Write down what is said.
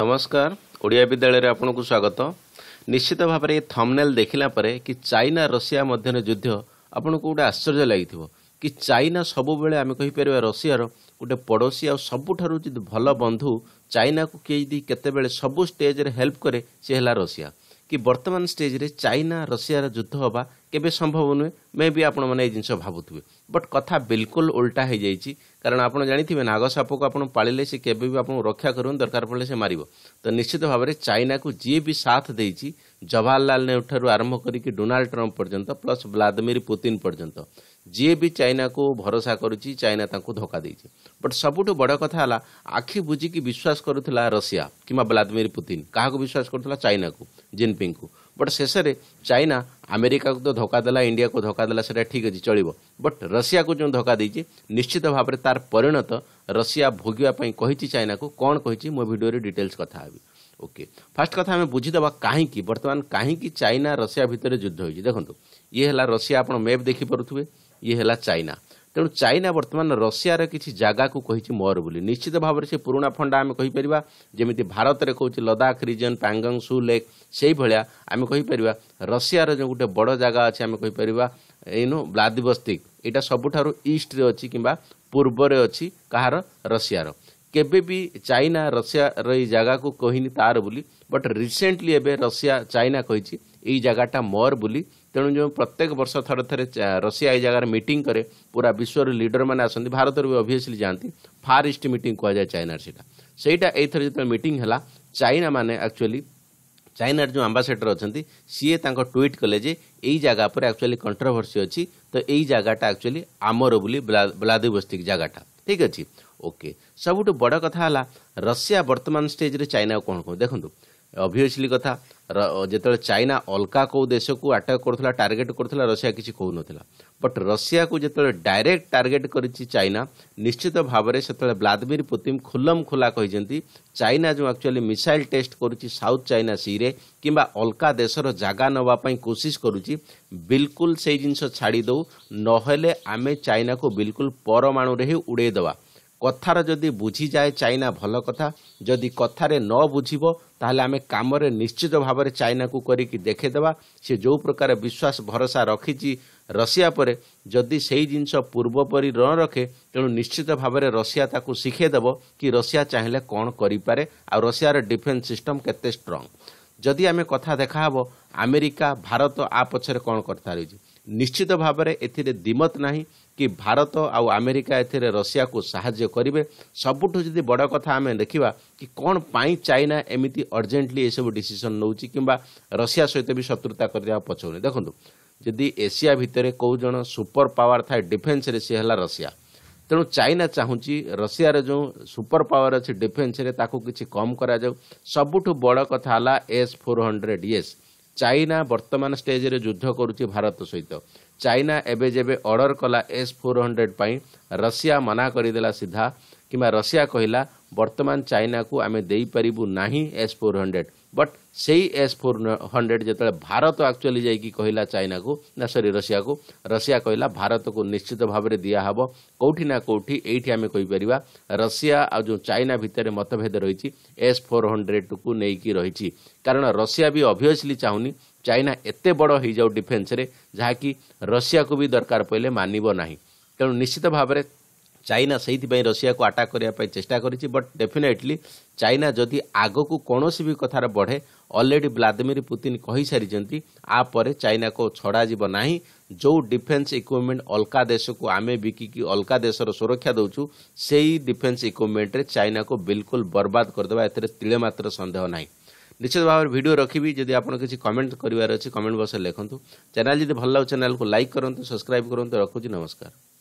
ନମସ୍କାର ଓଡ଼ିଆ ବିଦ୍ୟାଳୟରେ ଆପଣଙ୍କୁ ସ୍ୱାଗତ ନିଶ୍ଚିତ ଭାବରେ ଏ ଥମ୍ନେଲ୍ ଦେଖିଲା ପରେ କି ଚାଇନା ରଷିଆ ମଧ୍ୟରେ ଯୁଦ୍ଧ ଆପଣଙ୍କୁ ଗୋଟେ ଆଶ୍ଚର୍ଯ୍ୟ ଲାଗିଥିବ କି ଚାଇନା ସବୁବେଳେ ଆମେ କହିପାରିବା ରଷିଆର ଗୋଟେ ପଡ଼ୋଶୀ ଆଉ ସବୁଠାରୁ ଯଦି ଭଲ ବନ୍ଧୁ ଚାଇନାକୁ କିଏ ଯଦି କେତେବେଳେ ସବୁ ଷ୍ଟେଜ୍ରେ ହେଲ୍ପ କରେ ସେ ହେଲା ରଷିଆ କି ବର୍ତ୍ତମାନ ଷ୍ଟେଜ୍ରେ ଚାଇନା ରଷିଆର ଯୁଦ୍ଧ ହେବା କେବେ ସମ୍ଭବ ନୁହେଁ ମେ ବି ଆପଣମାନେ ଏ ଜିନିଷ ଭାବୁଥିବେ ବଟ୍ କଥା ବିଲକୁଲ ଓଲଟା ହୋଇଯାଇଛି କାରଣ ଆପଣ ଜାଣିଥିବେ ନାଗସାପକୁ ଆପଣ ପାଳିଲେ ସେ କେବେ ବି ଆପଣଙ୍କୁ ରକ୍ଷା କରୁନି ଦରକାର ପଡ଼ିଲେ ସେ ମାରିବ ତ ନିଶ୍ଚିତ ଭାବରେ ଚାଇନାକୁ ଯିଏ ବି ସାଥ ଦେଇଛି ଜବାହରଲାଲ ନେହେରୁ ଆରମ୍ଭ କରିକି ଡୋନାଲ୍ଡ ଟ୍ରମ୍ପ ପର୍ଯ୍ୟନ୍ତ ପ୍ଲସ୍ ଭ୍ଲାଦିମିର ପୁତିନ ପର୍ଯ୍ୟନ୍ତ ଯିଏ ବି ଚାଇନାକୁ ଭରସା କରୁଛି ଚାଇନା ତାଙ୍କୁ ଧୋକା ଦେଇଛି ବଟ୍ ସବୁଠୁ ବଡ଼ କଥା ହେଲା ଆଖି ବୁଝିକି ବିଶ୍ୱାସ କରୁଥିଲା ରଷିଆ କିମ୍ବା ଭ୍ଲାଦିମିର ପୁତିନ୍ କାହାକୁ ବିଶ୍ୱାସ କରୁଥିଲା ଚାଇନାକୁ ଜିନପିଙ୍ଗକୁ ବଟ୍ ଶେଷରେ ଚାଇନା ଆମେରିକାକୁ ତ ଧୋକା ଦେଲା ଇଣ୍ଡିଆକୁ ଧୋକା ଦେଲା ସେଇଟା ଠିକ୍ ଅଛି ଚଳିବ ବଟ୍ ରଷିଆକୁ ଯେଉଁ ଧୋକା ଦେଇଛି ନିଶ୍ଚିତ ଭାବରେ ତାର ପରିଣତ ରଷିଆ ଭୋଗିବା ପାଇଁ କହିଛି ଚାଇନାକୁ କ'ଣ କହିଛି ମୋ ଭିଡ଼ିଓରେ ଡିଟେଲ୍ସ କଥା ହେବି ଓକେ ଫାର୍ଷ୍ଟ କଥା ଆମେ ବୁଝିଦେବା କାହିଁକି ବର୍ତ୍ତମାନ କାହିଁକି ଚାଇନା ରଷିଆ ଭିତରେ ଯୁଦ୍ଧ ହୋଇଛି ଦେଖନ୍ତୁ ଇଏ ହେଲା ରଷିଆ ଆପଣ ମେପ୍ ଦେଖିପାରୁଥିବେ ଇଏ ହେଲା ଚାଇନା ତେଣୁ ଚାଇନା ବର୍ତ୍ତମାନ ରଷିଆର କିଛି ଜାଗାକୁ କହିଛି ମୋର ବୋଲି ନିଶ୍ଚିତ ଭାବରେ ସେ ପୁରୁଣା ଫଣ୍ଡା ଆମେ କହିପାରିବା ଯେମିତି ଭାରତରେ କହୁଛି ଲଦାଖ ରିଜନ୍ ପ୍ୟାଙ୍ଗଙ୍ଗ ସୁ ଲେକ୍ ସେଇଭଳିଆ ଆମେ କହିପାରିବା ରଷିଆର ଯେଉଁ ଗୋଟେ ବଡ଼ ଜାଗା ଅଛି ଆମେ କହିପାରିବା ଏଇନୁ ବ୍ଲାଦିବସ୍ତିକ ଏଇଟା ସବୁଠାରୁ ଇଷ୍ଟରେ ଅଛି କିମ୍ବା ପୂର୍ବରେ ଅଛି କାହାର ରଷିଆର କେବେ ବି ଚାଇନା ରଷିଆର ଏଇ ଜାଗାକୁ କହିନି ତାର ବୋଲି ବଟ୍ ରିସେଣ୍ଟଲି ଏବେ ରଷିଆ ଚାଇନା କହିଛି ଏଇ ଜାଗାଟା ମୋର ବୋଲି ତେଣୁ ଯେଉଁ ପ୍ରତ୍ୟେକ ବର୍ଷ ଥରେ ଥରେ ରଷିଆ ଏଇ ଜାଗାରେ ମିଟିଂ କରେ ପୁରା ବିଶ୍ୱର ଲିଡରମାନେ ଆସନ୍ତି ଭାରତରୁ ବି ଅଭିଅସ୍ଲି ଯାଆନ୍ତି ଫାର୍ ଇଷ୍ଟ ମିଟିଂ କୁହାଯାଏ ଚାଇନାର ସେଇଟା ସେଇଟା ଏଇଥର ଯେତେବେଳେ ମିଟିଂ ହେଲା ଚାଇନାମାନେ ଆକ୍ଚୁଆଲି ଚାଇନାର ଯେଉଁ ଆମ୍ବାସେଡର ଅଛନ୍ତି ସିଏ ତାଙ୍କ ଟ୍ୱିଟ୍ କଲେ ଯେ ଏଇ ଜାଗା ଉପରେ ଆକ୍ଚୁଆଲି କଣ୍ଟ୍ରୋଭର୍ସି ଅଛି ତ ଏଇ ଜାଗାଟା ଆକ୍ଚୁଆଲି ଆମର ବୋଲି ବ୍ଲାଦିବସ୍ତିକ ଜାଗାଟା ଠିକ୍ ଅଛି ଓକେ ସବୁଠୁ ବଡ଼ କଥା ହେଲା ରଷିଆ ବର୍ତ୍ତମାନ ଷ୍ଟେଜ୍ରେ ଚାଇନାକୁ କ'ଣ କହୁ ଦେଖନ୍ତୁ ଅଭିୟସ୍ଲି କଥା ଯେତେବେଳେ ଚାଇନା ଅଲଗା କେଉଁ ଦେଶକୁ ଆଟାକ୍ କରୁଥିଲା ଟାର୍ଗେଟ୍ କରୁଥିଲା ରଷିଆ କିଛି କହୁନଥିଲା ବଟ୍ ରଷିଆକୁ ଯେତେବେଳେ ଡାଇରେକ୍ଟ ଟାର୍ଗେଟ୍ କରିଛି ଚାଇନା ନିଶ୍ଚିତ ଭାବରେ ସେତେବେଳେ ଭ୍ଲାଦିମିର ପୁତିନ୍ ଖୁଲମ ଖୋଲା କହିଛନ୍ତି ଚାଇନା ଯେଉଁ ଆକ୍ଚୁଆଲି ମିସାଇଲ୍ ଟେଷ୍ଟ କରୁଛି ସାଉଥ୍ ଚାଇନା ସିରେ କିମ୍ବା ଅଲଗା ଦେଶର ଜାଗା ନେବା ପାଇଁ କୋଶିଶ କରୁଛି ବିଲକୁଲ ସେଇ ଜିନିଷ ଛାଡ଼ିଦେଉ ନହେଲେ ଆମେ ଚାଇନାକୁ ବିଲକୁଲ ପରମାଣୁରେ ହିଁ ଉଡ଼େଇଦେବା କଥାର ଯଦି ବୁଝିଯାଏ ଚାଇନା ଭଲ କଥା ଯଦି କଥାରେ ନ ବୁଝିବ ତାହେଲେ ଆମେ କାମରେ ନିଶ୍ଚିତ ଭାବରେ ଚାଇନାକୁ କରିକି ଦେଖେଇଦେବା ସେ ଯେଉଁ ପ୍ରକାର ବିଶ୍ୱାସ ଭରସା ରଖିଛି ରଷିଆ ପରେ ଯଦି ସେଇ ଜିନିଷ ପୂର୍ବ ପରି ନ ରଖେ ତେଣୁ ନିଶ୍ଚିତ ଭାବରେ ରଷିଆ ତାକୁ ଶିଖେଇଦେବ କି ରଷିଆ ଚାହିଁଲେ କ'ଣ କରିପାରେ ଆଉ ରଷିଆର ଡିଫେନ୍ସ ସିଷ୍ଟମ୍ କେତେ ଷ୍ଟ୍ରଙ୍ଗ ଯଦି ଆମେ କଥା ଦେଖାହେବ ଆମେରିକା ଭାରତ ଆ ପଛରେ କ'ଣ କଥା ରହିଛି ନିଶ୍ଚିତ ଭାବରେ ଏଥିରେ ଦିମତ ନାହିଁ କି ଭାରତ ଆଉ ଆମେରିକା ଏଥିରେ ରଷିଆକୁ ସାହାଯ୍ୟ କରିବେ ସବୁଠୁ ଯଦି ବଡ଼ କଥା ଆମେ ଦେଖିବା କି କ'ଣ ପାଇଁ ଚାଇନା ଏମିତି ଅର୍ଜେଣ୍ଟଲି ଏସବୁ ଡିସିସନ୍ ନେଉଛି କିମ୍ବା ରଷିଆ ସହିତ ବି ଶତ୍ରୁତା କରିବା ପଛଉନି ଦେଖନ୍ତୁ ଯଦି ଏସିଆ ଭିତରେ କେଉଁ ଜଣ ସୁପର ପାୱାର ଥାଏ ଡିଫେନ୍ସରେ ସିଏ ହେଲା ରଷିଆ ତେଣୁ ଚାଇନା ଚାହୁଁଛି ରଷିଆର ଯେଉଁ ସୁପର ପାୱାର ଅଛି ଡିଫେନ୍ସରେ ତାକୁ କିଛି କମ୍ କରାଯାଉ ସବୁଠୁ ବଡ଼ କଥା ହେଲା S four hundred S China ବର୍ତ୍ତମାନ ଷ୍ଟେଜ୍ରେ ଯୁଦ୍ଧ କରୁଛି ଭାରତ ସହିତ ଚାଇନା ଏବେ ଯେବେ ଅର୍ଡ଼ର କଲା ଏସ୍ ଫୋର୍ ହଣ୍ଡ୍ରେଡ଼ ପାଇଁ ରଷିଆ ମନା କରିଦେଲା ସିଧା କିମ୍ବା ରଷିଆ କହିଲା ବର୍ତ୍ତମାନ ଚାଇନାକୁ ଆମେ ଦେଇପାରିବୁ ନାହିଁ ଏସ୍ ଫୋର୍ ହଣ୍ଡ୍ରେଡ଼ बट से ही एस फोर हंड्रेड जो भारत आकचुअली जा कहला चाइना को ना सरी रशिया को रशिया कहला भारत को निश्चित भाव में दिहब कौटी ना कौटी ये आम कहीपर रशि आज चाइना भितर मतभेद रही एस फोर हंड्रेड को लेकिन रही कारण रशि भी अभीअसली चाहूनी चाइना एत बड़ हो जाऊ डिफेन्स जहाँकि रशिया को भी दरकार पड़े मानव ना तेणु निश्चित भाव ଚାଇନା ସେଇଥିପାଇଁ ରଷିଆକୁ ଆଟାକ୍ କରିବା ପାଇଁ ଚେଷ୍ଟା କରିଛି ବଟ୍ ଡେଫିନେଟଲି ଚାଇନା ଯଦି ଆଗକୁ କୌଣସି ବି କଥାରେ ବଢ଼େ ଅଲରେଡ଼ି ଭ୍ଲାଦିମିର ପୁତିନ କହିସାରିଛନ୍ତି ଆ ପରେ ଚାଇନାକୁ ଛଡ଼ାଯିବ ନାହିଁ ଯେଉଁ ଡିଫେନ୍ସ ଇକ୍ୱିପମେଣ୍ଟ ଅଲଗା ଦେଶକୁ ଆମେ ବିକିକି ଅଲଗା ଦେଶର ସୁରକ୍ଷା ଦେଉଛୁ ସେଇ ଡିଫେନ୍ସ ଇକ୍ୱିପମେଣ୍ଟରେ ଚାଇନାକୁ ବିଲକୁଲ ବରବାଦ କରିଦେବା ଏଥିରେ ତିଳେ ମାତ୍ର ସନ୍ଦେହ ନାହିଁ ନିଶ୍ଚିତ ଭାବରେ ଭିଡ଼ିଓ ରଖିବି ଯଦି ଆପଣ କିଛି କମେଣ୍ଟ କରିବାର ଅଛି କମେଣ୍ଟ ବକ୍ସରେ ଲେଖନ୍ତୁ ଚ୍ୟାନେଲ୍ ଯଦି ଭଲ ଲାଗୁଛି ଚ୍ୟାନେଲ୍କୁ ଲାଇକ୍ କରନ୍ତୁ ସବସ୍କ୍ରାଇବ୍ କରନ୍ତୁ ରଖୁଛି ନମସ୍କାର